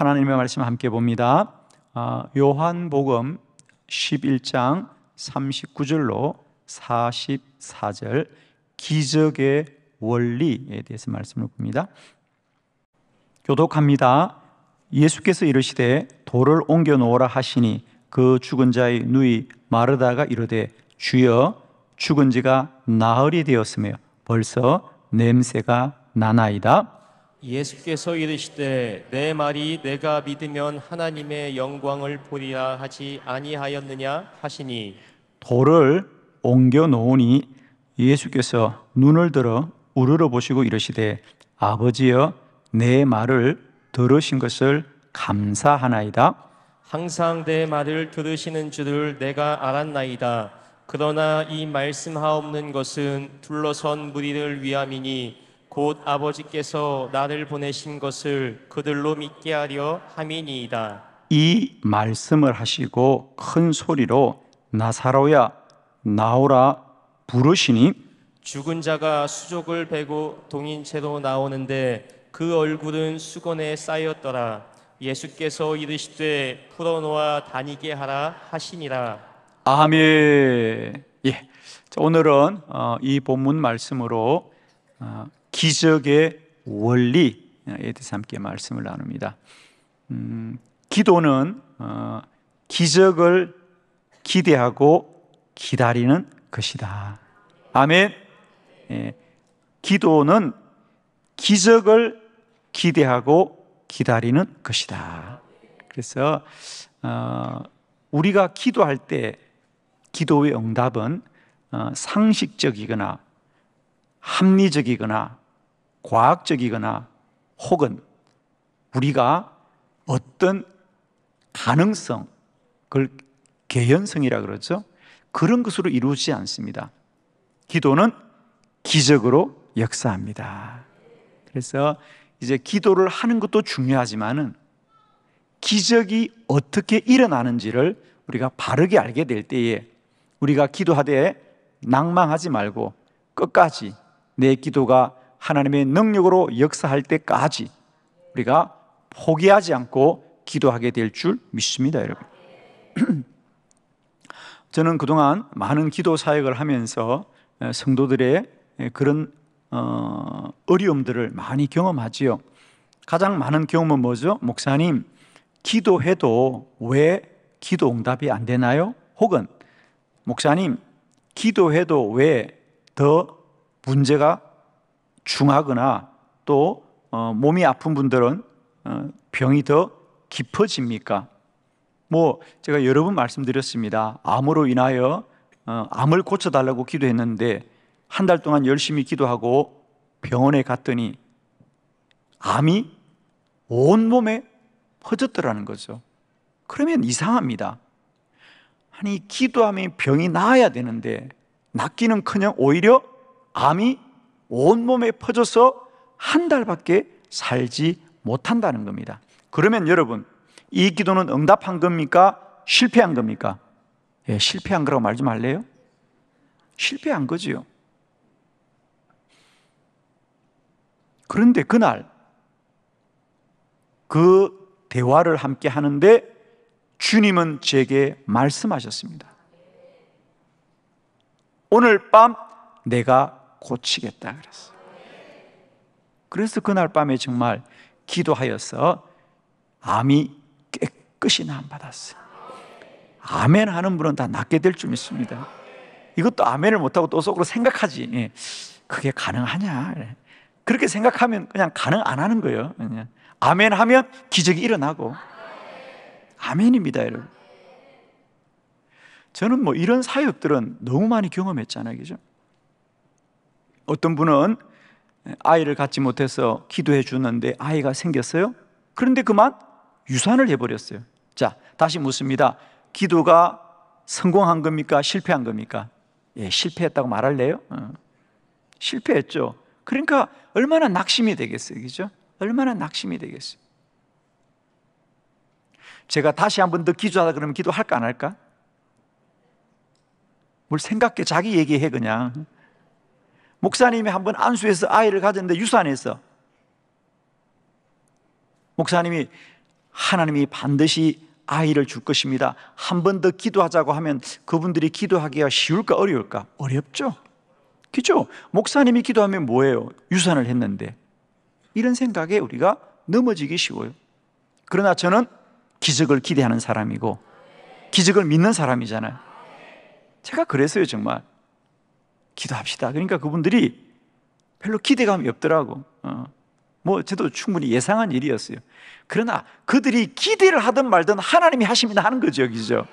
하나님의 말씀 함께 봅니다. 아, 요한복음 11장 39절로 44절 기적의 원리에 대해서 말씀을 봅니다. 교독합니다. 예수께서 이르시되 돌을 옮겨 놓으라 하시니 그 죽은 자의 누이 마르다가 이르되 주여 죽은 지가 나흘이 되었으며 벌써 냄새가 나나이다. 예수께서 이르시되 내 말이 내가 믿으면 하나님의 영광을 보리라 하지 아니하였느냐 하시니 돌을 옮겨 놓으니 예수께서 눈을 들어 우르르 보시고 이르시되 아버지여 내 말을 들으신 것을 감사하나이다 항상 내 말을 들으시는 줄을 내가 알았나이다 그러나 이 말씀하옵는 것은 둘러선 무리를 위함이니 곧 아버지께서 나를 보내신 것을 그들로 믿게 하려 함이니이다. 이 말씀을 하시고 큰 소리로 나사로야 나오라 부르시니 죽은 자가 수족을 베고 동인 채로 나오는데 그 얼굴은 수건에 쌓였더라. 예수께서 이르시되 풀어놓아 다니게 하라 하시니라. 아멘. 예. 오늘은 어, 이 본문 말씀으로 어, 기적의 원리에 대해서 함께 말씀을 나눕니다. 음, 기도는 어, 기적을 기대하고 기다리는 것이다. 아멘. 예, 기도는 기적을 기대하고 기다리는 것이다. 그래서 어, 우리가 기도할 때 기도의 응답은 어, 상식적이거나 합리적이거나 과학적이거나 혹은 우리가 어떤 가능성, 그걸 개연성이라 그러죠. 그런 것으로 이루어지지 않습니다. 기도는 기적으로 역사합니다. 그래서 이제 기도를 하는 것도 중요하지만은 기적이 어떻게 일어나는지를 우리가 바르게 알게 될 때에 우리가 기도하되 낭망하지 말고 끝까지 내 기도가 하나님의 능력으로 역사할 때까지 우리가 포기하지 않고 기도하게 될 줄 믿습니다, 여러분. 저는 그동안 많은 기도 사역을 하면서 어, 성도들의 그런 어, 어려움들을 많이 경험하지요. 가장 많은 경험은 뭐죠? 목사님, 기도해도 왜 기도 응답이 안 되나요? 혹은 목사님, 기도해도 왜 더 문제가 중하거나 또 어, 몸이 아픈 분들은 어, 병이 더 깊어집니까? 뭐 제가 여러 번 말씀드렸습니다. 암으로 인하여 어, 암을 고쳐달라고 기도했는데 한 달 동안 열심히 기도하고 병원에 갔더니 암이 온 몸에 퍼졌더라는 거죠. 그러면 이상합니다. 아니 기도하면 병이 나아야 되는데 낫기는커녕 오히려 암이 온몸에 퍼져서 한 달밖에 살지 못한다는 겁니다. 그러면 여러분, 이 기도는 응답한 겁니까? 실패한 겁니까? 예, 실패한 거라고 말 좀 할래요? 실패한 거지요. 그런데 그날 그 대화를 함께 하는데 주님은 제게 말씀하셨습니다. 오늘 밤 내가 고치겠다 그랬어. 그래서 그날 밤에 정말 기도하여서 암이 깨끗이 나음받았어요. 아멘 하는 분은 다 낫게 될 줄 믿습니다. 이것도 아멘을 못하고 또 속으로 생각하지. 예. 그게 가능하냐. 예. 그렇게 생각하면 그냥 가능 안 하는 거예요. 그냥. 아멘 하면 기적이 일어나고. 아멘입니다, 여러분. 저는 뭐 이런 사역들은 너무 많이 경험했잖아요. 그죠? 어떤 분은 아이를 갖지 못해서 기도해 주는데 아이가 생겼어요. 그런데 그만 유산을 해버렸어요. 자, 다시 묻습니다. 기도가 성공한 겁니까? 실패한 겁니까? 예, 실패했다고 말할래요? 어. 실패했죠. 그러니까 얼마나 낙심이 되겠어요. 그죠? 얼마나 낙심이 되겠어요. 제가 다시 한 번 더 기도하다 그러면 기도할까 안 할까? 뭘 생각해 자기 얘기해 그냥. 목사님이 한 번 안수해서 아이를 가졌는데 유산해서 목사님이 하나님이 반드시 아이를 줄 것입니다. 한 번 더 기도하자고 하면 그분들이 기도하기가 쉬울까 어려울까? 어렵죠. 그죠? 목사님이 기도하면 뭐예요? 유산을 했는데. 이런 생각에 우리가 넘어지기 쉬워요. 그러나 저는 기적을 기대하는 사람이고 기적을 믿는 사람이잖아요. 제가 그랬어요, 정말. 기도합시다. 그러니까 그분들이 별로 기대감이 없더라고. 어. 뭐, 저도 충분히 예상한 일이었어요. 그러나 그들이 기대를 하든 말든 하나님이 하십니다 하는 거죠. 그죠?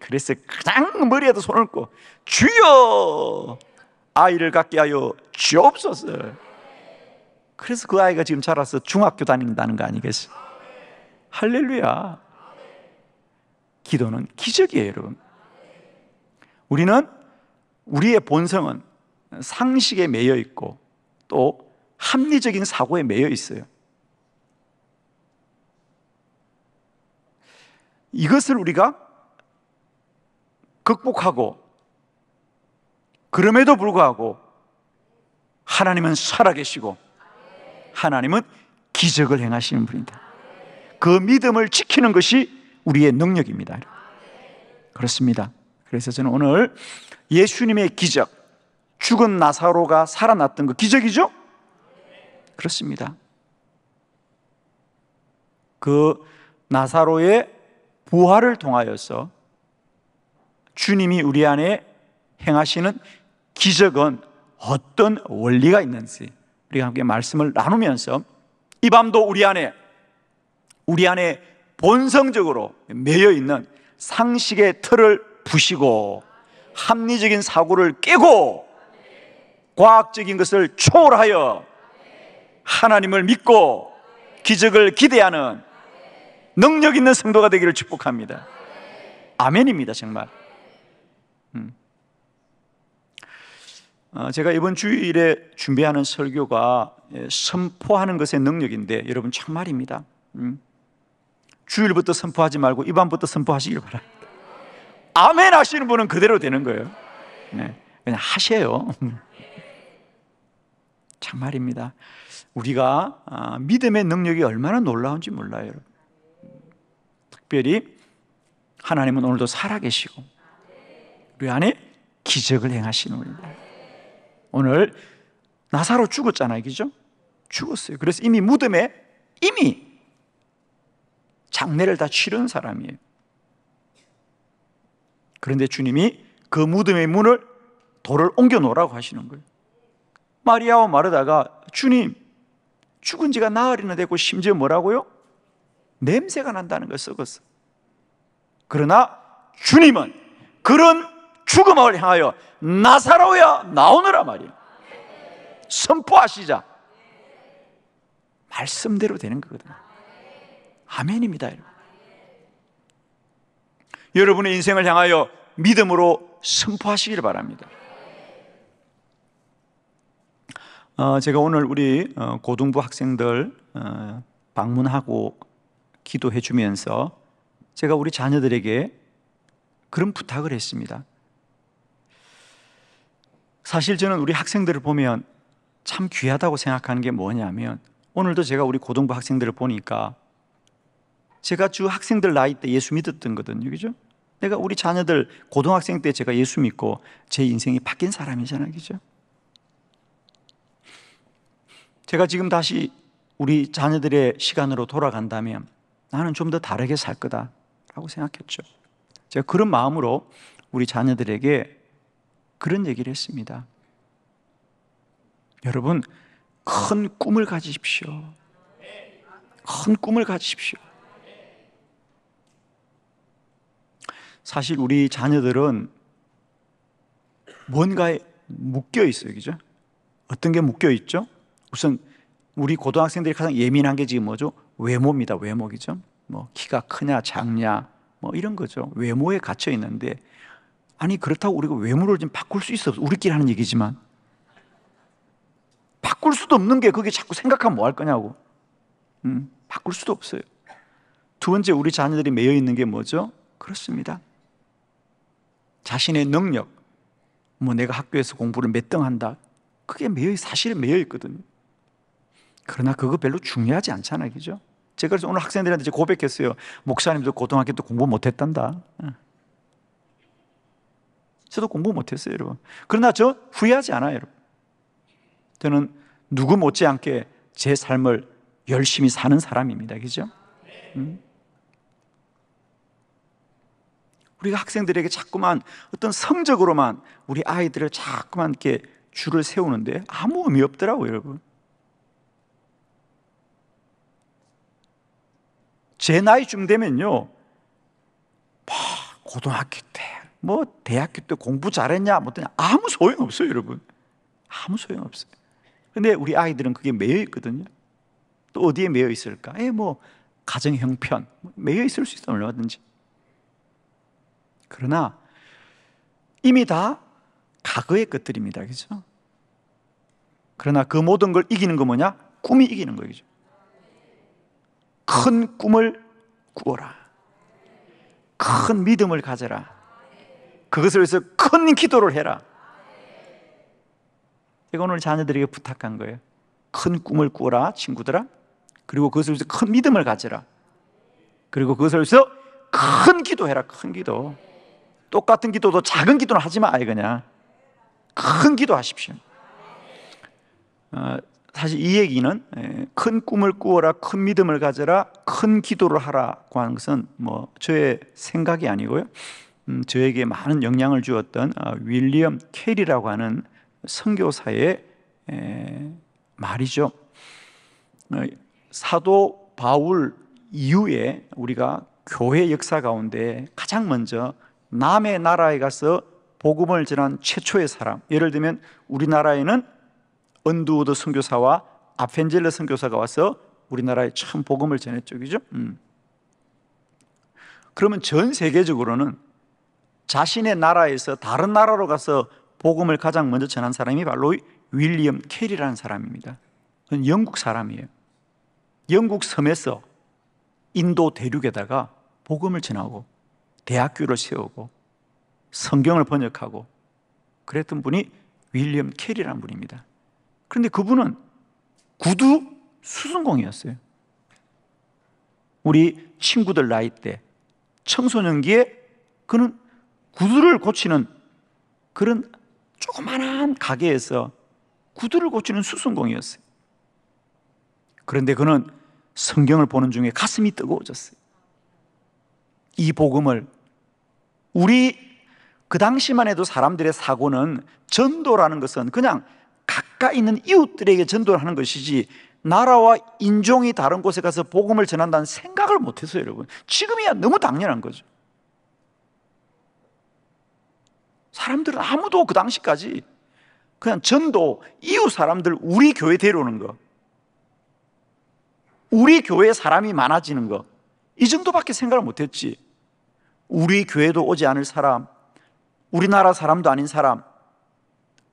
그래서 그냥 머리에도 손을 꽂고, 주여! 아이를 갖게 하여 주옵소서. 그래서 그 아이가 지금 자라서 중학교 다닌다는 거 아니겠어? 요 할렐루야. 기도는 기적이에요, 여러분. 우리는 우리의 본성은 상식에 매여 있고 또 합리적인 사고에 매여 있어요. 이것을 우리가 극복하고 그럼에도 불구하고 하나님은 살아계시고 하나님은 기적을 행하시는 분이다. 그 믿음을 지키는 것이 우리의 능력입니다. 그렇습니다. 그래서 저는 오늘 예수님의 기적, 죽은 나사로가 살아났던 그 기적이죠? 그렇습니다. 그 나사로의 부활을 통하여서 주님이 우리 안에 행하시는 기적은 어떤 원리가 있는지 우리가 함께 말씀을 나누면서 이 밤도 우리 안에 우리 안에 본성적으로 매여 있는 상식의 틀을 부시고 합리적인 사고를 깨고 과학적인 것을 초월하여 하나님을 믿고 기적을 기대하는 능력 있는 성도가 되기를 축복합니다. 아멘입니다, 정말. 음. 어, 제가 이번 주일에 준비하는 설교가 예, 선포하는 것의 능력인데 여러분 참말입니다. 음. 주일부터 선포하지 말고 입안부터 선포하시길 바랍니다. 아멘 하시는 분은 그대로 되는 거예요. 네. 그냥 하세요. 참말입니다. 우리가 아, 믿음의 능력이 얼마나 놀라운지 몰라요. 여러분. 특별히 하나님은 오늘도 살아계시고 우리 안에 기적을 행하시는 분입니다. 오늘 나사로 죽었잖아요, 그죠? 죽었어요. 그래서 이미 무덤에 이미 장례를 다 치른 사람이에요. 그런데 주님이 그 무덤의 문을 돌을 옮겨 놓으라고 하시는 거예요. 마리아와 마르다가 주님 죽은 지가 나흘이나 되고 심지어 뭐라고요? 냄새가 난다는 걸 썩었어. 그러나 주님은 그런 죽음을 향하여 나사로야 나오느라 말이에 선포하시자. 말씀대로 되는 거거든 아멘입니다, 여러분. 여러분의 인생을 향하여 믿음으로 선포하시길 바랍니다. 어, 제가 오늘 우리 어, 고등부 학생들 어, 방문하고 기도해 주면서 제가 우리 자녀들에게 그런 부탁을 했습니다. 사실 저는 우리 학생들을 보면 참 귀하다고 생각하는 게 뭐냐면 오늘도 제가 우리 고등부 학생들을 보니까 제가 주 학생들 나이 때 예수 믿었던 거든요 그죠? 내가 우리 자녀들 고등학생 때 제가 예수 믿고 제 인생이 바뀐 사람이잖아요. 그죠? 제가 지금 다시 우리 자녀들의 시간으로 돌아간다면 나는 좀 더 다르게 살 거다라고 생각했죠. 제가 그런 마음으로 우리 자녀들에게 그런 얘기를 했습니다. 여러분, 큰 꿈을 가지십시오. 큰 꿈을 가지십시오. 사실 우리 자녀들은 뭔가에 묶여 있어요. 그죠? 어떤 게 묶여 있죠? 우선 우리 고등학생들이 가장 예민한 게 지금 뭐죠? 외모입니다. 외모 그죠? 뭐 키가 크냐, 작냐, 뭐 이런 거죠. 외모에 갇혀 있는데 아니 그렇다고 우리가 외모를 좀 바꿀 수 있어. 우리끼리 하는 얘기지만 바꿀 수도 없는 게 그게 자꾸 생각하면 뭐 할 거냐고. 음, 바꿀 수도 없어요. 두 번째 우리 자녀들이 매여 있는 게 뭐죠? 그렇습니다. 자신의 능력, 뭐 내가 학교에서 공부를 몇 등 한다. 그게 매여, 사실 매여 있거든요. 그러나 그거 별로 중요하지 않잖아요. 그죠? 제가 그래서 오늘 학생들한테 고백했어요. 목사님도 고등학교 때 공부 못했단다. 저도 공부 못했어요, 여러분. 그러나 저 후회하지 않아요, 여러분. 저는 누구 못지않게 제 삶을 열심히 사는 사람입니다. 그죠? 음? 우리가 학생들에게 자꾸만 어떤 성적으로만 우리 아이들을 자꾸만 이렇게 줄을 세우는데 아무 의미 없더라고요, 여러분. 제 나이쯤 되면요, 뭐, 고등학교 때, 뭐 대학교 때 공부 잘했냐, 못 뭐 아무 소용 없어요, 여러분. 아무 소용 없어요. 근데 우리 아이들은 그게 매여 있거든요. 또 어디에 매여 있을까? 에, 예, 뭐 가정 형편 뭐 매여 있을 수 있다 얼마든지. 그러나 이미 다 과거의 것들입니다. 그죠? 그러나 그 모든 걸 이기는 거 뭐냐? 꿈이 이기는 거죠. 큰 꿈을 꾸어라. 큰 믿음을 가져라. 그것을 위해서 큰 기도를 해라. 이거 오늘 자녀들에게 부탁한 거예요. 큰 꿈을 꾸어라, 친구들아. 그리고 그것을 위해서 큰 믿음을 가져라. 그리고 그것을 위해서 큰 기도해라, 큰 기도. 똑같은 기도도 작은 기도는 하지 마, 아 그냥. 큰 기도하십시오. 어, 사실 이 얘기는 예, 큰 꿈을 꾸어라, 큰 믿음을 가져라, 큰 기도를 하라고 하는 것은 뭐 저의 생각이 아니고요. 음, 저에게 많은 영향을 주었던 어, 윌리엄 켈이라고 하는 선교사의 예, 말이죠. 어, 사도 바울 이후에 우리가 교회 역사 가운데 가장 먼저 남의 나라에 가서 복음을 전한 최초의 사람 예를 들면 우리나라에는 언두우드 선교사와 아펜젤레 선교사가 와서 우리나라에 참 복음을 전했죠 그죠? 음. 그러면 전 세계적으로는 자신의 나라에서 다른 나라로 가서 복음을 가장 먼저 전한 사람이 바로 윌리엄 캐리라는 사람입니다 영국 사람이에요 영국 섬에서 인도 대륙에다가 복음을 전하고 대학교를 세우고 성경을 번역하고 그랬던 분이 윌리엄 캐리라는 분입니다. 그런데 그분은 구두 수순공이었어요. 우리 친구들 나이 때 청소년기에 그는 구두를 고치는 그런 조그만한 가게에서 구두를 고치는 수순공이었어요. 그런데 그는 성경을 보는 중에 가슴이 뜨거워졌어요. 이 복음을 우리 그 당시만 해도 사람들의 사고는 전도라는 것은 그냥 가까이 있는 이웃들에게 전도를 하는 것이지 나라와 인종이 다른 곳에 가서 복음을 전한다는 생각을 못했어요, 여러분. 지금이야 너무 당연한 거죠. 사람들은 아무도 그 당시까지 그냥 전도, 이웃 사람들 우리 교회 데려오는 거, 우리 교회 사람이 많아지는 거, 이 정도밖에 생각을 못했지. 우리 교회도 오지 않을 사람, 우리나라 사람도 아닌 사람,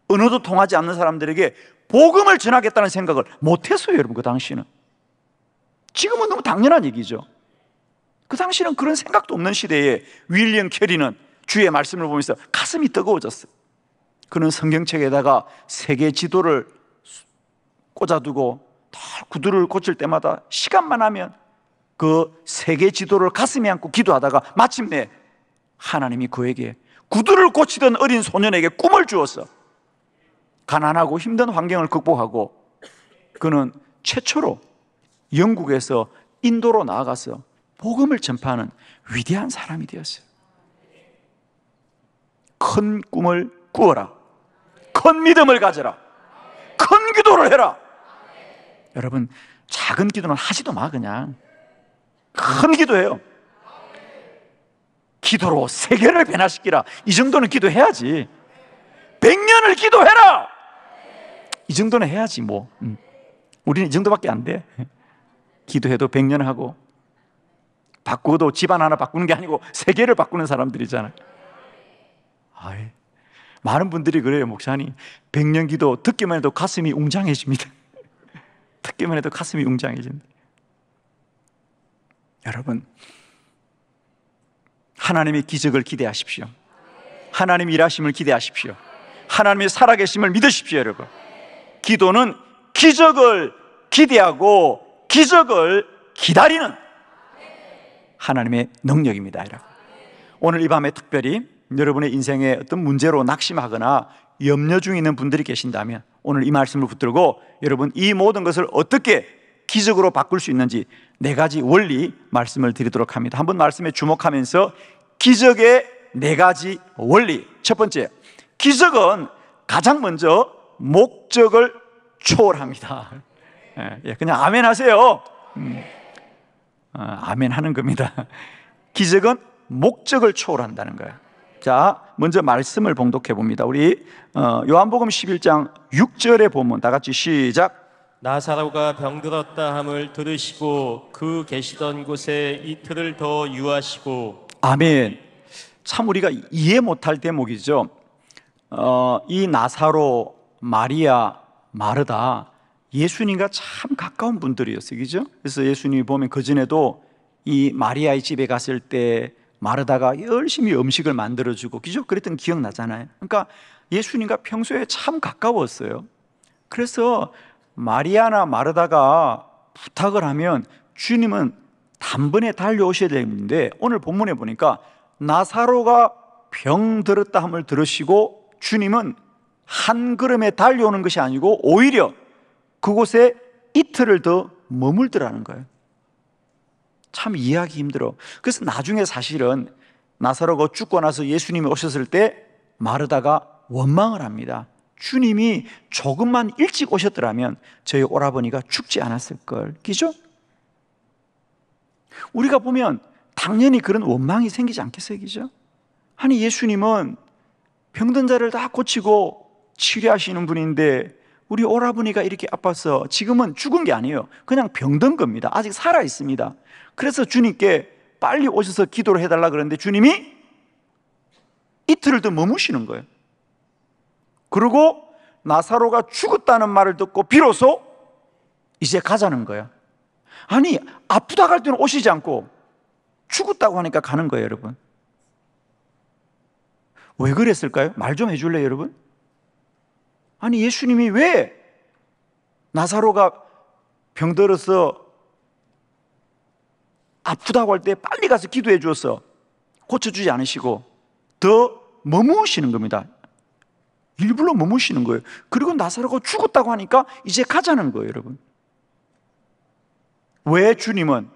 언어도 통하지 않는 사람들에게 복음을 전하겠다는 생각을 못했어요, 여러분, 그 당시는. 지금은 너무 당연한 얘기죠. 그 당시는 그런 생각도 없는 시대에 윌리엄 캐리는 주의 말씀을 보면서 가슴이 뜨거워졌어요. 그는 성경책에다가 세계 지도를 꽂아두고 다 구두를 고칠 때마다 시간만 하면 그 세계 지도를 가슴에 안고 기도하다가 마침내 하나님이 그에게 구두를 고치던 어린 소년에게 꿈을 주었어. 가난하고 힘든 환경을 극복하고 그는 최초로 영국에서 인도로 나아가서 복음을 전파하는 위대한 사람이 되었어요. 큰 꿈을 꾸어라. 큰 믿음을 가져라. 큰 기도를 해라. 여러분, 작은 기도는 하지도 마, 그냥. 큰 기도예요. 기도로 세계를 변화시키라. 이 정도는 기도해야지. 100년을 기도해라! 이 정도는 해야지, 뭐. 음. 우리는 이 정도밖에 안 돼. 기도해도 100년 하고, 바꾸어도 집안 하나 바꾸는 게 아니고 세계를 바꾸는 사람들이잖아요. 아이, 많은 분들이 그래요, 목사님. 100년 기도 듣기만 해도 가슴이 웅장해집니다. 듣기만 해도 가슴이 웅장해진다. 여러분, 하나님의 기적을 기대하십시오. 하나님 일하심을 기대하십시오. 하나님의 살아계심을 믿으십시오, 여러분. 기도는 기적을 기대하고 기적을 기다리는 하나님의 능력입니다, 여러분. 오늘 이 밤에 특별히 여러분의 인생에 어떤 문제로 낙심하거나 염려 중에 있는 분들이 계신다면 오늘 이 말씀을 붙들고 여러분 이 모든 것을 어떻게 기적으로 바꿀 수 있는지 네 가지 원리 말씀을 드리도록 합니다. 한번 말씀에 주목하면서 기적의 네 가지 원리. 첫 번째, 기적은 가장 먼저 목적을 초월합니다. 예, 예 그냥 아멘 하세요. 음, 아, 멘 하는 겁니다. 기적은 목적을 초월한다는 거예 자, 먼저 말씀을 봉독해 봅니다. 우리 어, 요한복음 11장 6절에 보면 다 같이 시작. 나사로가 병들었다 함을 들으시고 그 계시던 곳에 이틀을 더 유하시고 아멘. 참 우리가 이해 못할 대목이죠. 어, 이 나사로, 마리아, 마르다 예수님과 참 가까운 분들이었어요. 그죠? 그래서 예수님이 보면 그전에도 이 마리아의 집에 갔을 때 마르다가 열심히 음식을 만들어주고 그죠? 그랬던 기억나잖아요. 그러니까 예수님과 평소에 참 가까웠어요. 그래서 마리아나 마르다가 부탁을 하면 주님은 단번에 달려오셔야 되는데 오늘 본문에 보니까 나사로가 병 들었다 함을 들으시고 주님은 한 걸음에 달려오는 것이 아니고 오히려 그곳에 이틀을 더 머물더라는 거예요. 참 이해하기 힘들어. 그래서 나중에 사실은 나사로가 죽고 나서 예수님이 오셨을 때 마르다가 원망을 합니다. 주님이 조금만 일찍 오셨더라면 저희 오라버니가 죽지 않았을 걸. 그죠? 우리가 보면 당연히 그런 원망이 생기지 않겠어요. 그죠? 아니 예수님은 병든 자를 다 고치고 치료하시는 분인데 우리 오라버니가 이렇게 아파서 지금은 죽은 게 아니에요. 그냥 병든 겁니다. 아직 살아 있습니다. 그래서 주님께 빨리 오셔서 기도를 해달라 그러는데 주님이 이틀을 더 머무시는 거예요. 그리고 나사로가 죽었다는 말을 듣고 비로소 이제 가자는 거야. 아니, 아프다 갈 때는 오시지 않고 죽었다고 하니까 가는 거예요, 여러분. 왜 그랬을까요? 말 좀 해줄래요, 여러분? 아니, 예수님이 왜 나사로가 병들어서 아프다고 할 때 빨리 가서 기도해 주어서 고쳐주지 않으시고 더 머무시는 겁니다. 일부러 머무시는 거예요. 그리고 나사로가 죽었다고 하니까 이제 가자는 거예요, 여러분. 왜 주님은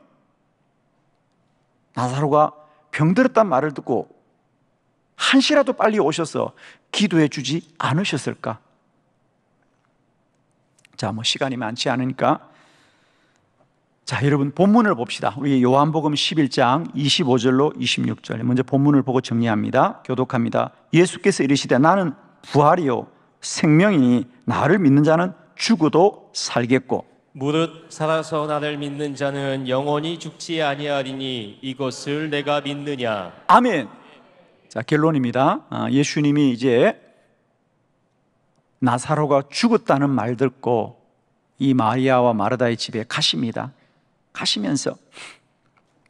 나사로가 병들었단 말을 듣고 한시라도 빨리 오셔서 기도해 주지 않으셨을까? 자, 뭐 시간이 많지 않으니까 자, 여러분 본문을 봅시다. 우리 요한복음 11장 25절로 26절. 먼저 본문을 보고 정리합니다. 교독합니다. 예수께서 이르시되 나는 부활이요 생명이니 나를 믿는 자는 죽어도 살겠고 무릇 살아서 나를 믿는 자는 영원히 죽지 아니하리니 이것을 내가 믿느냐 아멘 자 결론입니다 아, 예수님이 이제 나사로가 죽었다는 말 듣고 이 마리아와 마르다의 집에 가십니다 가시면서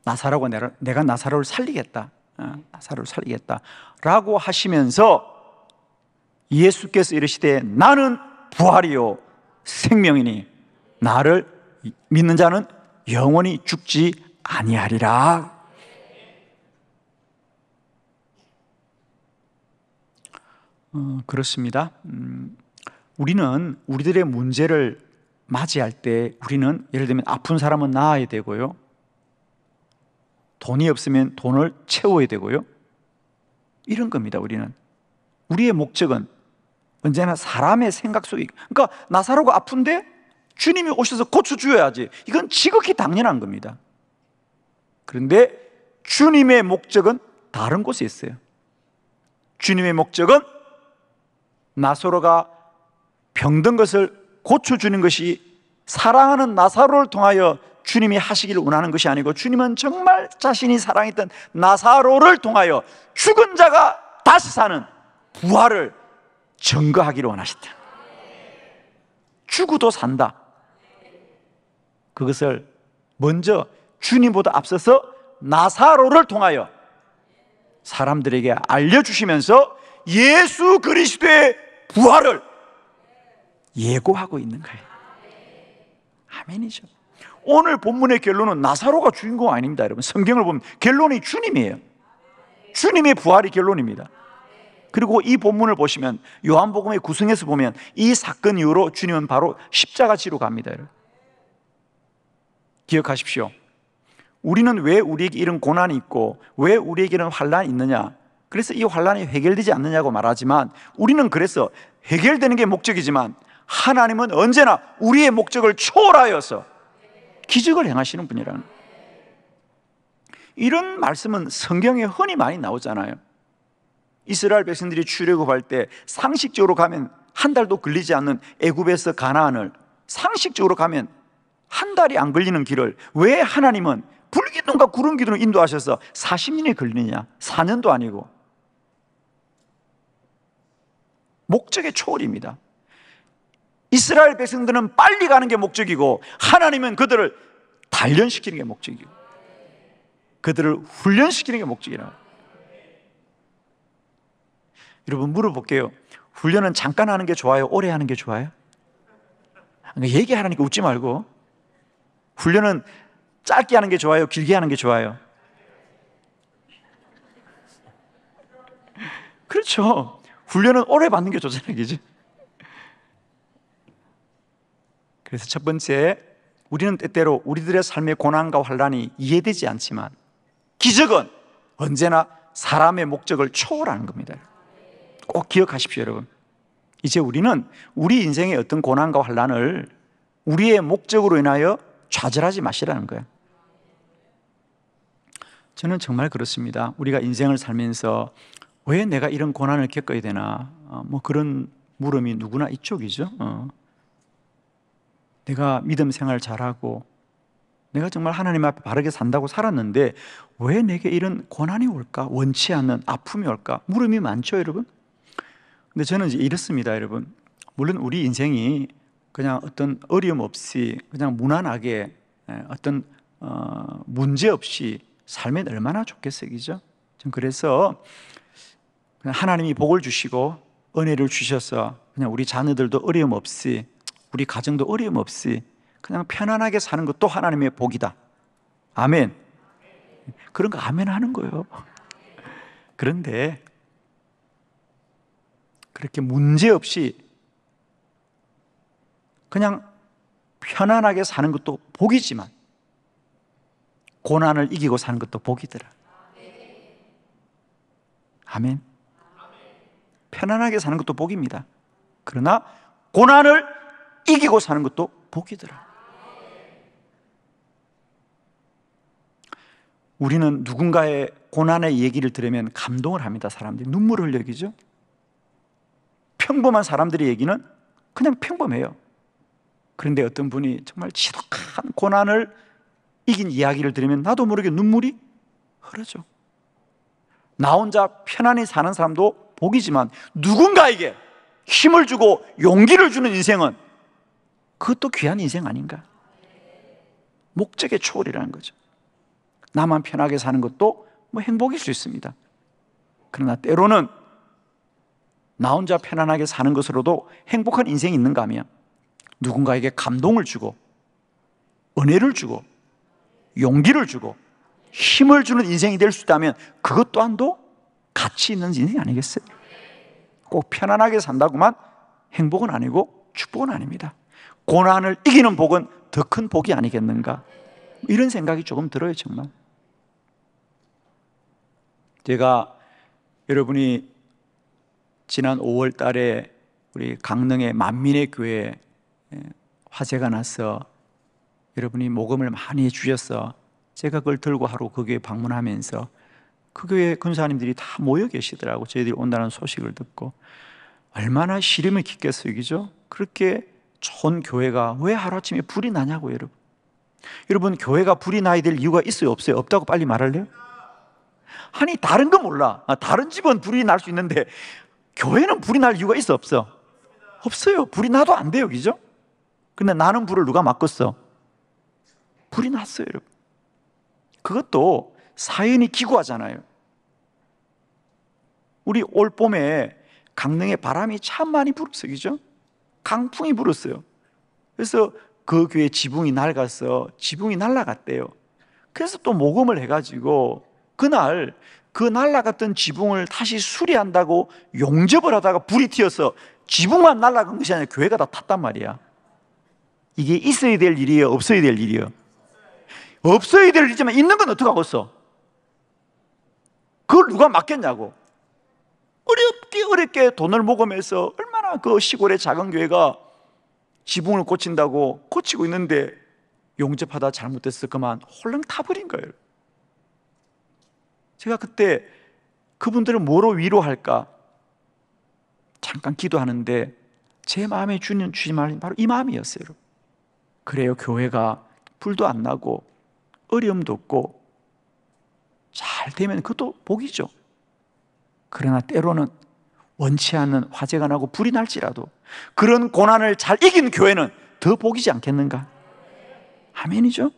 나사로가 내가, 내가 나사로를 살리겠다 아, 나사로를 살리겠다 라고 하시면서 예수께서 이르시되 나는 부활이요 생명이니 나를 믿는 자는 영원히 죽지 아니하리라. 어, 그렇습니다. 음, 우리는 우리들의 문제를 맞이할 때 우리는 예를 들면 아픈 사람은 나아야 되고요. 돈이 없으면 돈을 채워야 되고요. 이런 겁니다, 우리는. 우리의 목적은 언제나 사람의 생각 속에 그러니까 나사로가 아픈데 주님이 오셔서 고쳐주어야지 이건 지극히 당연한 겁니다 그런데 주님의 목적은 다른 곳에 있어요 주님의 목적은 나사로가 병든 것을 고쳐주는 것이 사랑하는 나사로를 통하여 주님이 하시기를 원하는 것이 아니고 주님은 정말 자신이 사랑했던 나사로를 통하여 죽은 자가 다시 사는 부활을 증거하기를 원하셨다. 죽어도 산다. 그것을 먼저 주님보다 앞서서 나사로를 통하여 사람들에게 알려주시면서 예수 그리스도의 부활을 예고하고 있는 거예요. 아멘이죠. 오늘 본문의 결론은 나사로가 주인공 아닙니다, 여러분. 성경을 보면 결론이 주님이에요. 주님의 부활이 결론입니다. 그리고 이 본문을 보시면 요한복음의 구승에서 보면 이 사건 이후로 주님은 바로 십자가 지로 갑니다. 기억하십시오. 우리는 왜 우리에게 이런 고난이 있고 왜 우리에게 이런 환란이 있느냐? 그래서 이 환란이 해결되지 않느냐고 말하지만 우리는 그래서 해결되는 게 목적이지만 하나님은 언제나 우리의 목적을 초월하여서 기적을 행하시는 분이라는 이런 말씀은 성경에 흔히 많이 나오잖아요. 이스라엘 백성들이 출애굽할 때 상식적으로 가면 한 달도 걸리지 않는 애굽에서 가나안을 상식적으로 가면 한 달이 안 걸리는 길을 왜 하나님은 불기둥과 구름 기둥으 인도하셔서 40년이 걸리느냐? 4년도 아니고 목적의 초월입니다. 이스라엘 백성들은 빨리 가는 게 목적이고 하나님은 그들을 단련시키는 게 목적이고 그들을 훈련시키는 게 목적이라고. 여러분 물어볼게요. 훈련은 잠깐 하는 게 좋아요? 오래 하는 게 좋아요? 얘기하라니까 그러니까 웃지 말고. 훈련은 짧게 하는 게 좋아요? 길게 하는 게 좋아요? 그렇죠. 훈련은 오래 받는 게 좋잖아요. 그지? 그래서 첫 번째, 우리는 때때로 우리들의 삶의 고난과 환란이 이해되지 않지만 기적은 언제나 사람의 목적을 초월하는 겁니다. 꼭 기억하십시오, 여러분. 이제 우리는 우리 인생의 어떤 고난과 환란을 우리의 목적으로 인하여 좌절하지 마시라는 거예요. 저는 정말 그렇습니다. 우리가 인생을 살면서 왜 내가 이런 고난을 겪어야 되나? 어, 뭐 그런 물음이 누구나 이쪽이죠. 어. 내가 믿음 생활 잘하고 내가 정말 하나님 앞에 바르게 산다고 살았는데 왜 내게 이런 고난이 올까? 원치 않는 아픔이 올까? 물음이 많죠, 여러분? 근데 저는 이제 이렇습니다, 여러분. 물론 우리 인생이 그냥 어떤 어려움 없이 그냥 무난하게 예, 어떤 어, 문제 없이 살면 얼마나 좋겠어요, 그죠? 전 그래서 하나님이 복을 주시고 은혜를 주셔서 그냥 우리 자녀들도 어려움 없이 우리 가정도 어려움 없이 그냥 편안하게 사는 것도 하나님의 복이다. 아멘. 그런 거 아멘 하는 거예요. 그런데 그렇게 문제없이 그냥 편안하게 사는 것도 복이지만 고난을 이기고 사는 것도 복이더라. 아멘. 편안하게 사는 것도 복입니다. 그러나 고난을 이기고 사는 것도 복이더라. 우리는 누군가의 고난의 얘기를 들으면 감동을 합니다. 사람들이 눈물을 흘리죠. 평범한 사람들의 얘기는 그냥 평범해요. 그런데 어떤 분이 정말 지독한 고난을 이긴 이야기를 들으면 나도 모르게 눈물이 흐르죠. 나 혼자 편안히 사는 사람도 복이지만 누군가에게 힘을 주고 용기를 주는 인생은 그것도 귀한 인생 아닌가? 목적의 초월이라는 거죠. 나만 편하게 사는 것도 뭐 행복일 수 있습니다. 그러나 때로는 나 혼자 편안하게 사는 것으로도 행복한 인생이 있는가 하면 누군가에게 감동을 주고 은혜를 주고 용기를 주고 힘을 주는 인생이 될 수 있다면 그것 또한도 가치 있는 인생 이 아니겠어요? 꼭 편안하게 산다고만 행복은 아니고 축복은 아닙니다. 고난을 이기는 복은 더 큰 복이 아니겠는가? 이런 생각이 조금 들어요, 정말. 제가 여러분이 지난 5월 달에 우리 강릉의 만민의 교회 에 화재가 나서 여러분이 모금을 많이 해주셔서 제가 그걸 들고 하루 그 교회 방문하면서 그 교회 군사님들이 다 모여 계시더라고 저희들이 온다는 소식을 듣고 얼마나 시름을 깊겠어요 그죠? 그렇게 좋은 교회가 왜 하루아침에 불이 나냐고 여러분 여러분 교회가 불이 나야 될 이유가 있어요 없어요? 없다고 빨리 말할래요? 아니 다른 거 몰라 아, 다른 집은 불이 날 수 있는데 교회는 불이 날 이유가 있어 없어? 없어요. 불이 나도 안 돼요, 그죠? 근데 나는 불을 누가 막았어? 불이 났어요, 여러분. 그것도 사연이 기구하잖아요. 우리 올 봄에 강릉에 바람이 참 많이 불었어요, 그죠? 강풍이 불었어요. 그래서 그 교회 지붕이 낡아서 지붕이 날라갔대요. 그래서 또 모금을 해가지고 그날 그 날라갔던 지붕을 다시 수리한다고 용접을 하다가 불이 튀어서 지붕만 날라간 것이 아니라 교회가 다 탔단 말이야. 이게 있어야 될 일이에요? 없어야 될 일이에요? 없어야 될 일이지만 있는 건 어떡하겠어? 그걸 누가 막겠냐고. 어렵게 어렵게 돈을 모금해서 얼마나 그 시골의 작은 교회가 지붕을 고친다고 고치고 있는데 용접하다 잘못됐어 그만 홀랑 타버린 거예요. 제가 그때 그분들을 뭐로 위로할까? 잠깐 기도하는데 제 마음에 주는 주신 말이 바로 이 마음이었어요. 여러분. 그래요. 교회가 불도 안 나고 어려움도 없고 잘 되면 그것도 복이죠. 그러나 때로는 원치 않는 화재가 나고 불이 날지라도 그런 고난을 잘 이긴 교회는 더 복이지 않겠는가? 아멘이죠.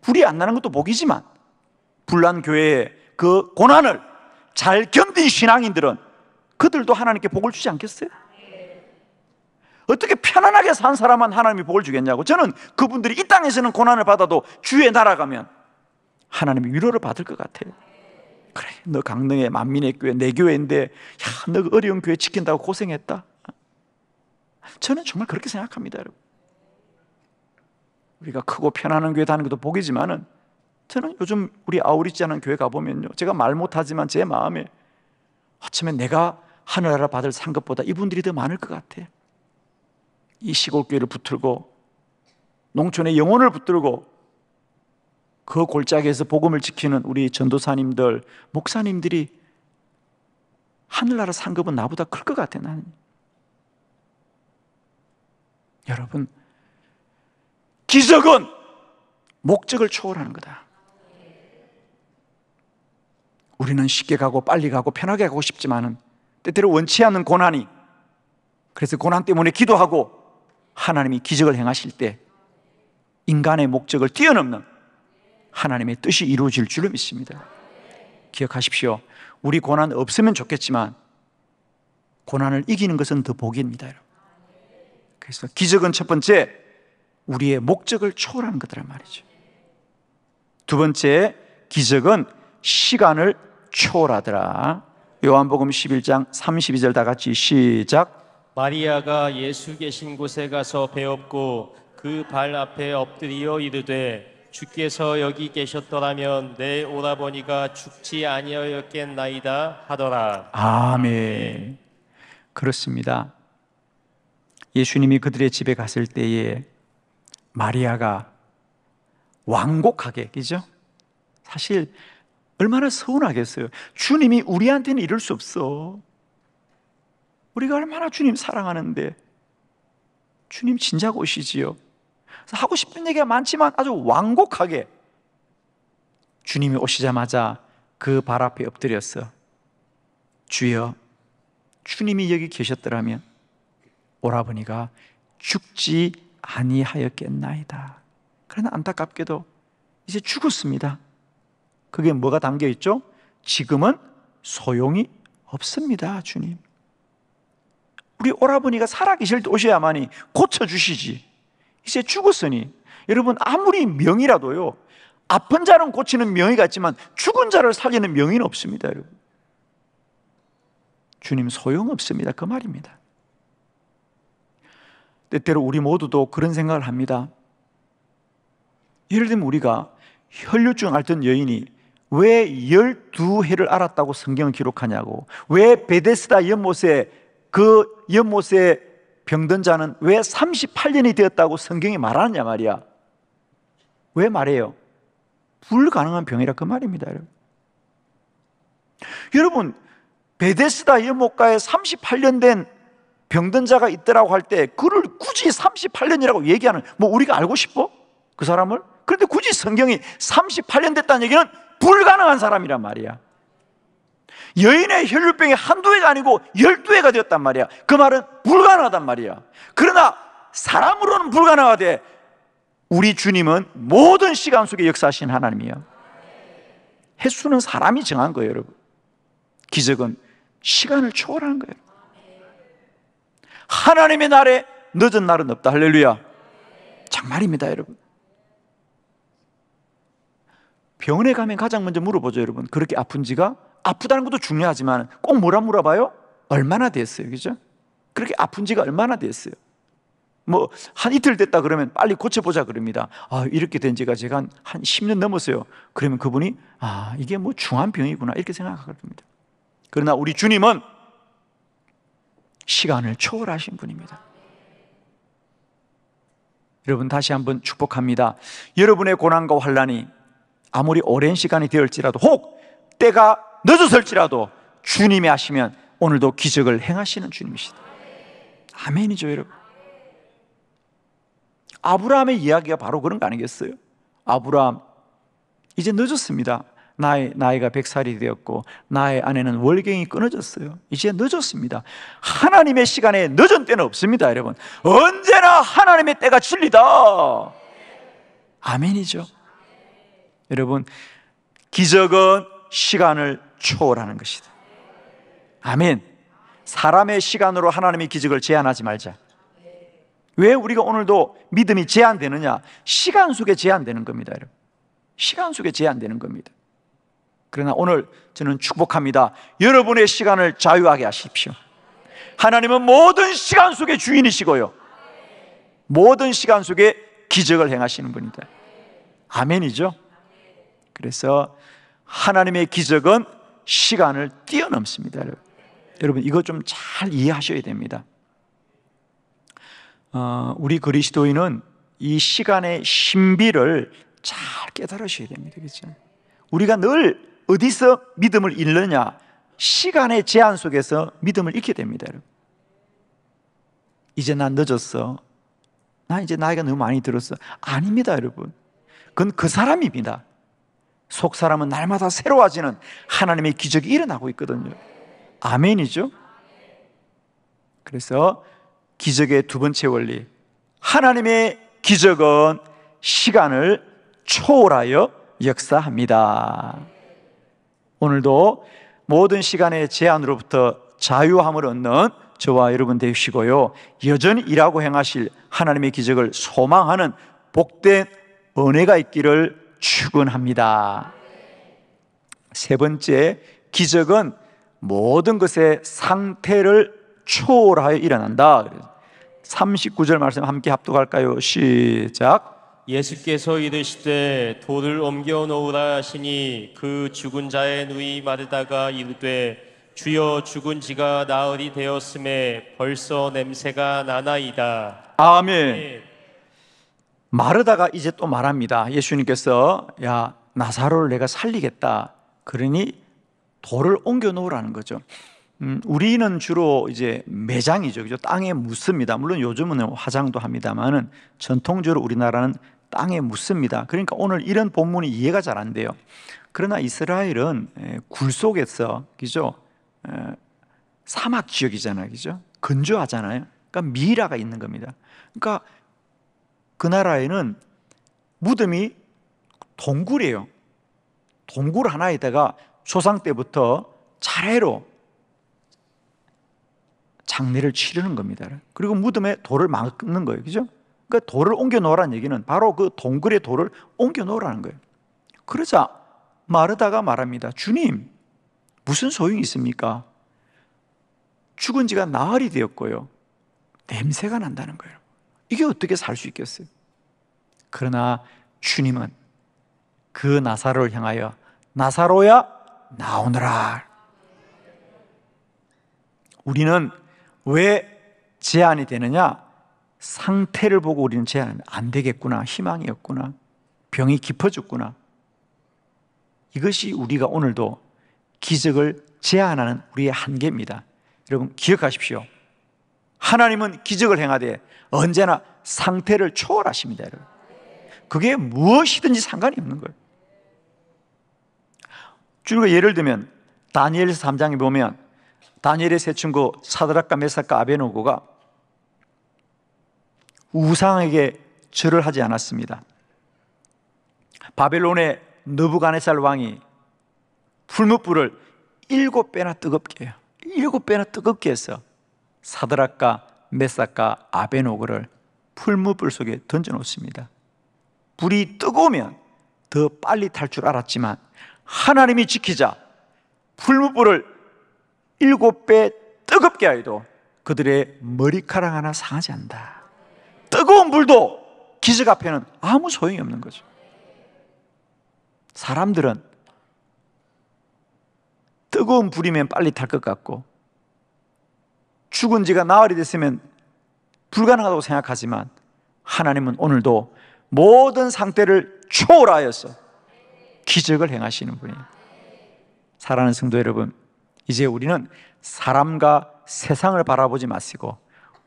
불이 안 나는 것도 복이지만 불난 교회에 그 고난을 잘 견딘 신앙인들은 그들도 하나님께 복을 주지 않겠어요? 어떻게 편안하게 산 사람만 하나님이 복을 주겠냐고. 저는 그분들이 이 땅에서는 고난을 받아도 주에 날아가면 하나님이 위로를 받을 것 같아요. 그래, 너 강릉의 만민의 교회, 내 교회인데, 야, 너 어려운 교회 지킨다고 고생했다. 저는 정말 그렇게 생각합니다, 여러분. 우리가 크고 편안한 교회 다니는 것도 복이지만은 저는 요즘 우리 아우리지않은 교회 가보면요. 제가 말 못하지만 제 마음에 어쩌면 내가 하늘나라 받을 상급보다 이분들이 더 많을 것 같아. 이 시골교회를 붙들고 농촌의 영혼을 붙들고 그 골짜기에서 복음을 지키는 우리 전도사님들, 목사님들이 하늘나라 상급은 나보다 클 것 같아, 나는. 여러분, 기적은 목적을 초월하는 거다. 우리는 쉽게 가고 빨리 가고 편하게 가고 싶지만은 때때로 원치 않는 고난이 그래서 고난 때문에 기도하고 하나님이 기적을 행하실 때 인간의 목적을 뛰어넘는 하나님의 뜻이 이루어질 줄로 믿습니다. 기억하십시오. 우리 고난 없으면 좋겠지만 고난을 이기는 것은 더 복입니다. 그래서 기적은 첫 번째 우리의 목적을 초월하는 것이란 말이죠. 두 번째 기적은 시간을 초월더라 요한복음 11장 32절 다 같이 시작. 마리아가 예수 계신 곳에 가서 배웠고 그 발 앞에 엎드리 이르되 주께서 여기 계셨더라면 내 오라버니가 죽지 아니하였겠나이다 하더라. 아멘. 그렇습니다. 예수님이 그들의 집에 갔을 때에 마리아가 완곡하게, 그죠? 사실 얼마나 서운하겠어요. 주님이 우리한테는 이럴 수 없어. 우리가 얼마나 주님 사랑하는데 주님 진작 오시지요. 하고 싶은 얘기가 많지만 아주 완곡하게 주님이 오시자마자 그 발 앞에 엎드렸어. 주여, 주님이 여기 계셨더라면 오라버니가 죽지 아니하였겠나이다. 그러나 안타깝게도 이제 죽었습니다. 그게 뭐가 담겨 있죠? 지금은 소용이 없습니다, 주님. 우리 오라버니가 살아계실 때 오셔야만이 고쳐주시지. 이제 죽었으니. 여러분, 아무리 명이라도요 아픈 자는 고치는 명이같지만 죽은 자를 살리는 명의는 없습니다, 여러분. 주님 소용없습니다. 그 말입니다. 때때로 우리 모두도 그런 생각을 합니다. 예를 들면 우리가 혈류증 앓던 여인이 왜 열두 해를 알았다고 성경을 기록하냐고. 왜 베데스다 연못에 그 연못에 병든 자는 왜 38년이 되었다고 성경이 말하느냐 말이야. 왜 말해요? 불가능한 병이라 그 말입니다, 여러분. 여러분, 베데스다 연못가에 38년 된 병든 자가 있더라고 할 때 그를 굳이 38년이라고 얘기하는 뭐 우리가 알고 싶어? 그 사람을? 그런데 굳이 성경이 38년 됐다는 얘기는 불가능한 사람이란 말이야. 여인의 혈류병이 한두 해가 아니고 열두 해가 되었단 말이야. 그 말은 불가능하단 말이야. 그러나 사람으로는 불가능하되 우리 주님은 모든 시간 속에 역사하신 하나님이야. 횟수는 사람이 정한 거예요, 여러분. 기적은 시간을 초월한 거예요. 하나님의 날에 늦은 날은 없다. 할렐루야. 정말입니다, 여러분. 병원에 가면 가장 먼저 물어보죠, 여러분. 그렇게 아픈지가 아프다는 것도 중요하지만 꼭 뭐라 물어봐요? 얼마나 됐어요, 그죠? 그렇게 아픈지가 얼마나 됐어요? 뭐 한 이틀 됐다 그러면 빨리 고쳐보자 그럽니다. 아 이렇게 된 지가 제가 한, 한 10년 넘었어요. 그러면 그분이 아 이게 뭐 중한 병이구나 이렇게 생각할 겁니다. 그러나 우리 주님은 시간을 초월하신 분입니다. 여러분 다시 한번 축복합니다. 여러분의 고난과 환란이 아무리 오랜 시간이 되었지라도 혹 때가 늦었을지라도 주님이 하시면 오늘도 기적을 행하시는 주님이시다. 아멘이죠, 여러분. 아브라함의 이야기가 바로 그런 거 아니겠어요? 아브라함 이제 늦었습니다. 나이, 나이가 100살이 되었고 나의 아내는 월경이 끊어졌어요. 이제 늦었습니다. 하나님의 시간에 늦은 때는 없습니다, 여러분. 언제나 하나님의 때가 진리다. 아멘이죠. 여러분, 기적은 시간을 초월하는 것이다. 아멘. 사람의 시간으로 하나님의 기적을 제한하지 말자. 왜 우리가 오늘도 믿음이 제한되느냐? 시간 속에 제한되는 겁니다, 여러분. 시간 속에 제한되는 겁니다. 그러나 오늘 저는 축복합니다. 여러분의 시간을 자유하게 하십시오. 하나님은 모든 시간 속의 주인이시고요. 모든 시간 속에 기적을 행하시는 분이다. 아멘이죠. 그래서 하나님의 기적은 시간을 뛰어넘습니다. 여러분, 이거 좀 잘 이해하셔야 됩니다. 어, 우리 그리스도인은 이 시간의 신비를 잘 깨달으셔야 됩니다. 그렇죠? 우리가 늘 어디서 믿음을 잃느냐? 시간의 제한 속에서 믿음을 잃게 됩니다. 이제 난 늦었어. 나 이제 나이가 너무 많이 들었어. 아닙니다, 여러분. 그건 그 사람입니다. 속 사람은 날마다 새로워지는 하나님의 기적이 일어나고 있거든요. 아멘이죠? 그래서 기적의 두 번째 원리. 하나님의 기적은 시간을 초월하여 역사합니다. 오늘도 모든 시간의 제한으로부터 자유함을 얻는 저와 여러분 되시고요. 여전히 일하고 행하실 하나님의 기적을 소망하는 복된 은혜가 있기를 축원합니다. 세 번째 기적은 모든 것의 상태를 초월하여 일어난다. 39절 말씀 함께 합독할까요? 시작. 예수께서 이르시되 돌을 옮겨 놓으라 하시니 그 죽은 자의 누이 마르다가 이르되 주여 죽은 지가 나흘이 되었음에 벌써 냄새가 나나이다. 아멘. 네. 마르다가 이제 또 말합니다. 예수님께서 야 나사로를 내가 살리겠다. 그러니 돌을 옮겨 놓으라는 거죠. 음, 우리는 주로 이제 매장이죠. 그죠? 땅에 묻습니다. 물론 요즘은 화장도 합니다만은 전통적으로 우리나라는 땅에 묻습니다. 그러니까 오늘 이런 본문이 이해가 잘 안 돼요. 그러나 이스라엘은 굴 속에서 그죠? 사막 지역이잖아요. 그죠? 건조하잖아요. 그러니까 미라가 있는 겁니다. 그러니까 그 나라에는 무덤이 동굴이에요. 동굴 하나에다가 조상 때부터 차례로 장례를 치르는 겁니다. 그리고 무덤에 돌을 막는 거예요. 그죠? 그러니까 돌을 옮겨 놓으라는 얘기는 바로 그 동굴의 돌을 옮겨 놓으라는 거예요. 그러자 마르다가 말합니다. 주님, 무슨 소용이 있습니까? 죽은 지가 나흘이 되었고요. 냄새가 난다는 거예요. 이게 어떻게 살 수 있겠어요? 그러나 주님은 그 나사로를 향하여 나사로야 나오너라. 우리는 왜 제한이 되느냐? 상태를 보고 우리는 제한안 되겠구나. 희망이 없구나. 병이 깊어졌구나. 이것이 우리가 오늘도 기적을 제한하는 우리의 한계입니다. 여러분 기억하십시오. 하나님은 기적을 행하되 언제나 상태를 초월하십니다, 여러분. 그게 무엇이든지 상관이 없는 거예요. 주로 예를 들면 다니엘 3장에 보면 다니엘의 세 친구 사드락과 메사카 아베노고가 우상에게 절을 하지 않았습니다. 바벨론의 느부갓네살 왕이 풀무불을 일곱 배나 뜨겁게 해요. 일곱 배나 뜨겁게 해서 사드락과 메삭과 아베노그를 풀무불 속에 던져 놓습니다. 불이 뜨거우면 더 빨리 탈 줄 알았지만 하나님이 지키자 풀무불을 일곱 배 뜨겁게 하여도 그들의 머리카락 하나 상하지 않다 뜨거운 불도 기적 앞에는 아무 소용이 없는 거죠. 사람들은 뜨거운 불이면 빨리 탈 것 같고 죽은 지가 나흘이 됐으면 불가능하다고 생각하지만 하나님은 오늘도 모든 상태를 초월하여서 기적을 행하시는 분이에요. 사랑하는 성도 여러분, 이제 우리는 사람과 세상을 바라보지 마시고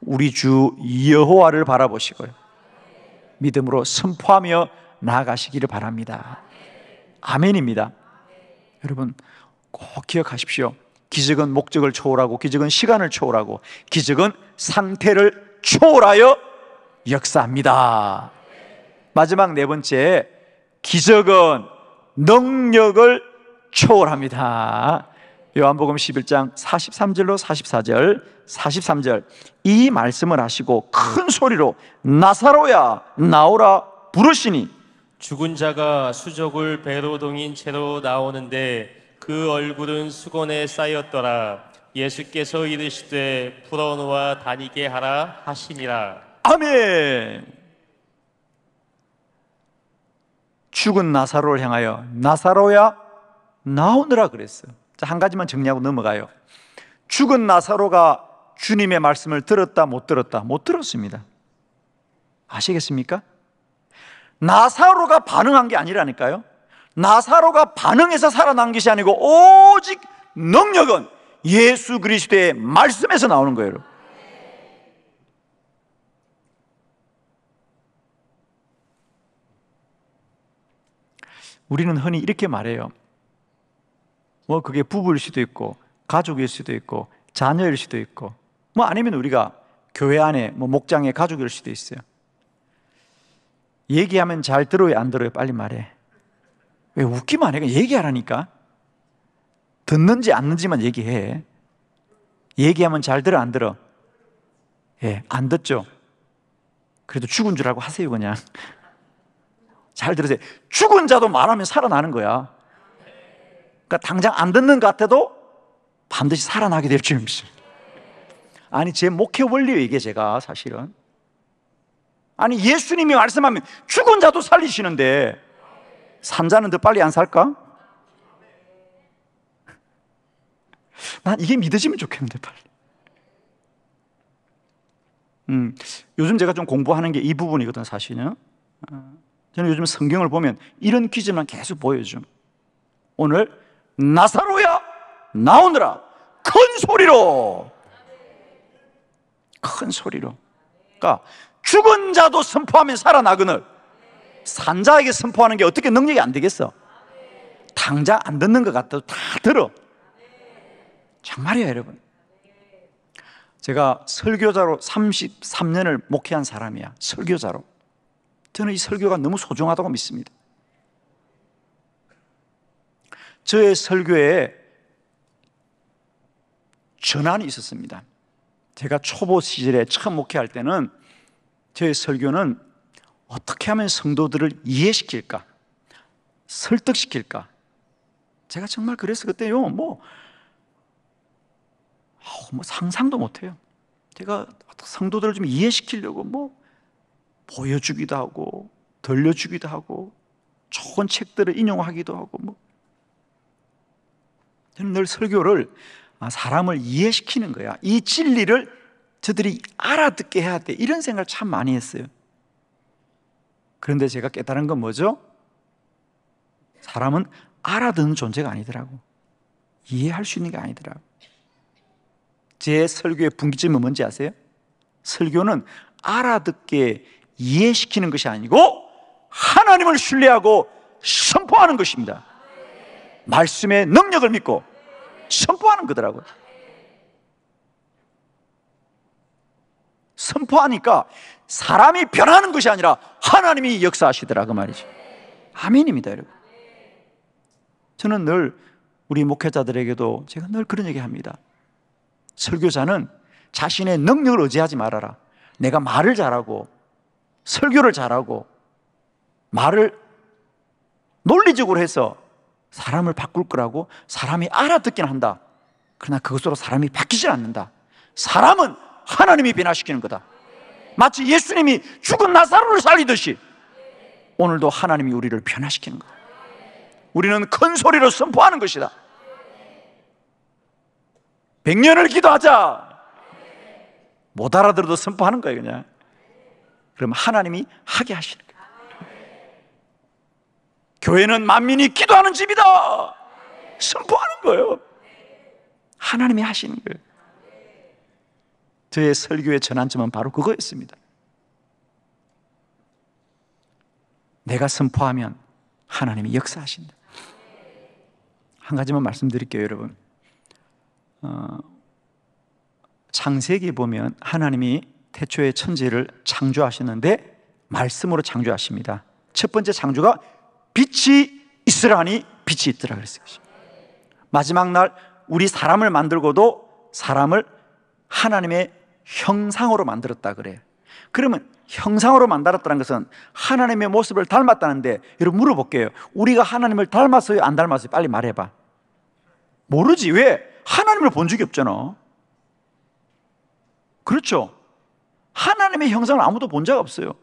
우리 주 여호와를 바라보시고요. 믿음으로 선포하며 나아가시기를 바랍니다. 아멘입니다. 여러분 꼭 기억하십시오. 기적은 목적을 초월하고 기적은 시간을 초월하고 기적은 상태를 초월하여 역사합니다. 마지막 네 번째, 기적은 능력을 초월합니다. 요한복음 11장 43절로 44절, 43절. 이 말씀을 하시고 큰 소리로 나사로야 나오라 부르시니 죽은 자가 수족을 배로 동인 채로 나오는데 그 얼굴은 수건에 쌓였더라 예수께서 이르시되 풀어놓아 다니게 하라 하시니라 아멘 죽은 나사로를 향하여 나사로야 나오느라 그랬어 자, 한 가지만 정리하고 넘어가요 죽은 나사로가 주님의 말씀을 들었다 못 들었다 못 들었습니다 아시겠습니까? 나사로가 반응한 게 아니라니까요 나사로가 반응해서 살아난 것이 아니고 오직 능력은 예수 그리스도의 말씀에서 나오는 거예요. 우리는 흔히 이렇게 말해요. 뭐 그게 부부일 수도 있고 가족일 수도 있고 자녀일 수도 있고 뭐 아니면 우리가 교회 안에 뭐 목장의 가족일 수도 있어요. 얘기하면 잘 들어요, 안 들어요? 빨리 말해. 왜 웃기만 해? 얘기하라니까. 듣는지 않는지만 얘기해. 얘기하면 잘 들어, 안 들어? 예, 안 듣죠? 그래도 죽은 줄 알고 하세요, 그냥. 잘 들으세요. 죽은 자도 말하면 살아나는 거야. 그러니까 당장 안 듣는 것 같아도 반드시 살아나게 될 줄입니다. 아니, 제 목회 원리요 이게 제가 사실은. 아니, 예수님이 말씀하면 죽은 자도 살리시는데 산 자는 더 빨리 안 살까? 난 이게 믿어지면 좋겠는데 빨리. 음, 요즘 제가 좀 공부하는 게 이 부분이거든 사실은. 어, 저는 요즘 성경을 보면 이런 퀴즈만 계속 보여줌. 오늘 나사로야 나오느라 큰 소리로 큰 소리로. 그러니까 죽은 자도 선포하면 살아나그늘. 산자에게 선포하는 게 어떻게 능력이 안 되겠어? 당장 안 듣는 것 같아도 다 들어. 정말이에 여러분. 제가 설교자로 33년을 목회한 사람이야. 설교자로. 저는 이 설교가 너무 소중하다고 믿습니다. 저의 설교에 전환이 있었습니다. 제가 초보 시절에 처음 목회할 때는 저의 설교는 어떻게 하면 성도들을 이해시킬까? 설득시킬까? 제가 정말 그래서 그때요, 뭐, 뭐 상상도 못해요. 제가 성도들을 좀 이해시키려고 뭐, 보여주기도 하고, 들려주기도 하고, 좋은 책들을 인용하기도 하고, 뭐. 저는 늘 설교를 아, 사람을 이해시키는 거야. 이 진리를 저들이 알아듣게 해야 돼. 이런 생각을 참 많이 했어요. 그런데 제가 깨달은 건 뭐죠? 사람은 알아듣는 존재가 아니더라고. 이해할 수 있는 게 아니더라고. 제 설교의 분기점은 뭔지 아세요? 설교는 알아듣게 이해시키는 것이 아니고 하나님을 신뢰하고 선포하는 것입니다. 말씀의 능력을 믿고 선포하는 거더라고요. 선포하니까 사람이 변하는 것이 아니라 하나님이 역사하시더라 그말이지 아멘입니다, 여러분. 저는 늘 우리 목회자들에게도 제가 늘 그런 얘기합니다. 설교자는 자신의 능력을 의지하지 말아라. 내가 말을 잘하고 설교를 잘하고 말을 논리적으로 해서 사람을 바꿀 거라고 사람이 알아듣긴 한다. 그러나 그것으로 사람이 바뀌지 않는다. 사람은 하나님이 변화시키는 거다. 마치 예수님이 죽은 나사로를 살리듯이 오늘도 하나님이 우리를 변화시키는 것 우리는 큰 소리로 선포하는 것이다. 백년을 기도하자. 못 알아들어도 선포하는 거예요, 그냥. 그럼 하나님이 하게 하시는 거예요. 교회는 만민이 기도하는 집이다. 선포하는 거예요. 하나님이 하시는 거예요. 저의 설교의 전환점은 바로 그거였습니다. 내가 선포하면 하나님이 역사하신다. 한 가지만 말씀드릴게요, 여러분. 어, 창세기 보면 하나님이 태초의 천지를 창조하셨는데 말씀으로 창조하십니다. 첫 번째 창조가 빛이 있으라니 빛이 있더라 그랬어요. 마지막 날 우리 사람을 만들고도 사람을 하나님의 형상으로 만들었다 그래. 그러면 형상으로 만들었다는 것은 하나님의 모습을 닮았다는데 여러분 물어볼게요. 우리가 하나님을 닮았어요? 안 닮았어요? 빨리 말해봐. 모르지. 왜? 하나님을 본 적이 없잖아. 그렇죠? 하나님의 형상을 아무도 본 적 없어요.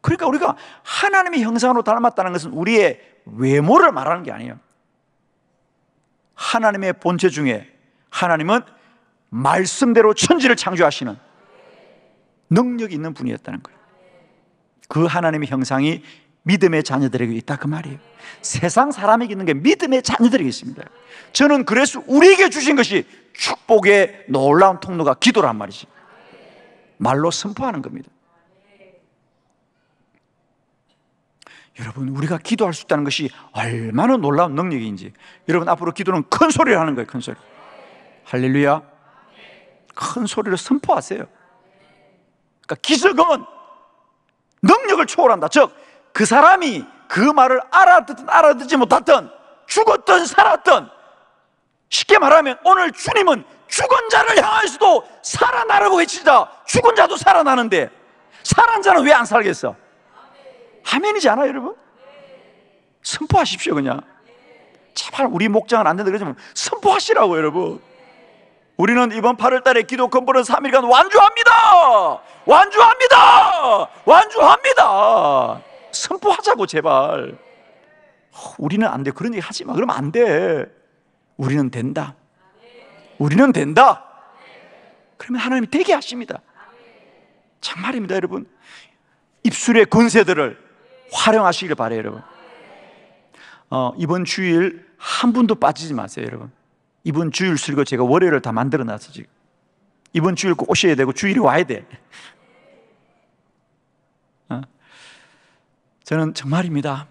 그러니까 우리가 하나님의 형상으로 닮았다는 것은 우리의 외모를 말하는 게 아니에요. 하나님의 본체 중에 하나님은 말씀대로 천지를 창조하시는 능력이 있는 분이었다는 거예요. 그 하나님의 형상이 믿음의 자녀들에게 있다 그 말이에요. 세상 사람에게 있는 게 믿음의 자녀들에게 있습니다. 저는 그래서 우리에게 주신 것이 축복의 놀라운 통로가 기도란 말이지. 말로 선포하는 겁니다. 여러분, 우리가 기도할 수 있다는 것이 얼마나 놀라운 능력인지. 여러분, 앞으로 기도는 큰 소리를 하는 거예요, 큰 소리. 할렐루야. 큰소리를 선포하세요. 그러니까 기적은 능력을 초월한다. 즉, 그 사람이 그 말을 알아듣든 알아듣지 못하든 죽었든 살았든 쉽게 말하면 오늘 주님은 죽은 자를 향해서도 살아나라고 외치다 죽은 자도 살아나는데 살한 자는 왜 안 살겠어? 하면이지 않아 여러분? 선포하십시오 그냥 제발 우리 목장은 안 된다 그러지 선포하시라고 여러분 우리는 이번 8월달에 기도 컨퍼런 3일간 완주합니다! 완주합니다! 완주합니다! 선포하자고 제발. 우리는 안 돼. 그런 얘기 하지 마. 그러면 안 돼. 우리는 된다. 우리는 된다. 그러면 하나님이 되게 하십니다. 정말입니다, 여러분. 입술의 권세들을 활용하시길 바래요, 여러분. 어, 이번 주일 한 분도 빠지지 마세요, 여러분. 이번 주일 설교 제가 월요일을 다 만들어 놨어 지금. 이번 주일 꼭 오셔야 되고 주일에 와야 돼. 어? 저는 정말입니다.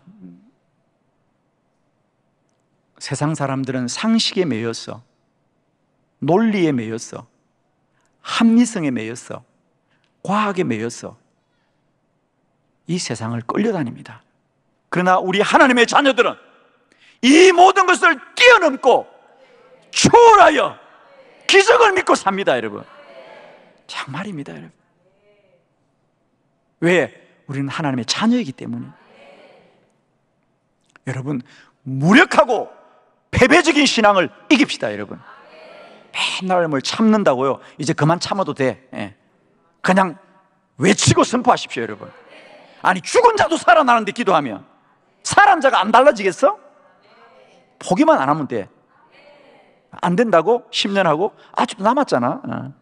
세상 사람들은 상식에 매여서 논리에 매여서 합리성에 매여서 과학에 매여서 이 세상을 끌려다닙니다. 그러나 우리 하나님의 자녀들은 이 모든 것을 뛰어넘고 초월하여 기적을 믿고 삽니다, 여러분. 정말입니다, 여러분. 왜? 우리는 하나님의 자녀이기 때문에. 여러분, 무력하고 패배적인 신앙을 이깁시다, 여러분. 맨날 뭘 참는다고요. 이제 그만 참아도 돼. 예. 그냥 외치고 선포하십시오, 여러분. 아니, 죽은 자도 살아나는데 기도하면. 사람 자가 안 달라지겠어? 포기만 안 하면 돼. 안 된다고? 10년 하고? 아직도 남았잖아. 어.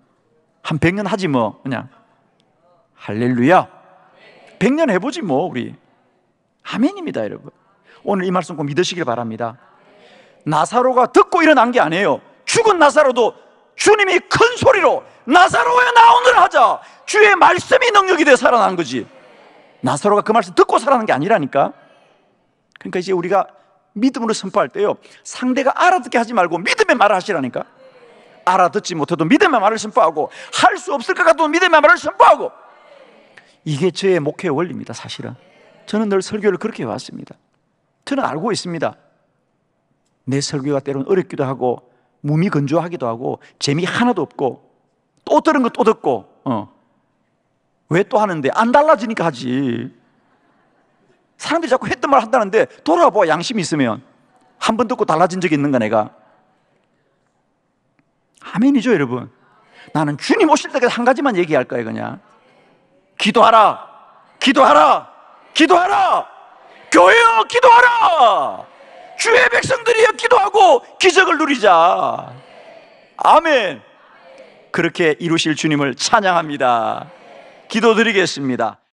한 100년 하지 뭐, 그냥. 할렐루야. 100년 해보지 뭐, 우리. 아멘입니다, 여러분. 오늘 이 말씀 꼭 믿으시길 바랍니다. 나사로가 듣고 일어난 게 아니에요. 죽은 나사로도 주님이 큰 소리로 나사로에나오느라 하자. 주의 말씀이 능력이 돼 살아난 거지. 나사로가 그 말씀 듣고 살아난 게 아니라니까. 그러니까 이제 우리가 믿음으로 선포할 때요. 상대가 알아듣게 하지 말고 믿음 믿음의 말을 하시라니까. 알아듣지 못해도 믿음의 말을 선포하고 할 수 없을 것 같아도 믿음의 말을 선포하고 이게 저의 목회 의 원리입니다, 사실은. 저는 늘 설교를 그렇게 해왔습니다. 저는 알고 있습니다. 내 설교가 때론 어렵기도 하고 무미건조하기도 하고 재미 하나도 없고 또 들은 거또 듣고 어. 왜 또 하는데 안 달라지니까 하지. 사람들이 자꾸 했던 말 한다는데 돌아봐 양심이 있으면 한 번 듣고 달라진 적이 있는가 내가 아멘이죠, 여러분. 나는 주님 오실 때까지 한 가지만 얘기할 거예요, 그냥. 기도하라. 기도하라. 기도하라. 교회여 기도하라. 주의 백성들이여 기도하고 기적을 누리자. 아멘. 그렇게 이루실 주님을 찬양합니다. 기도드리겠습니다.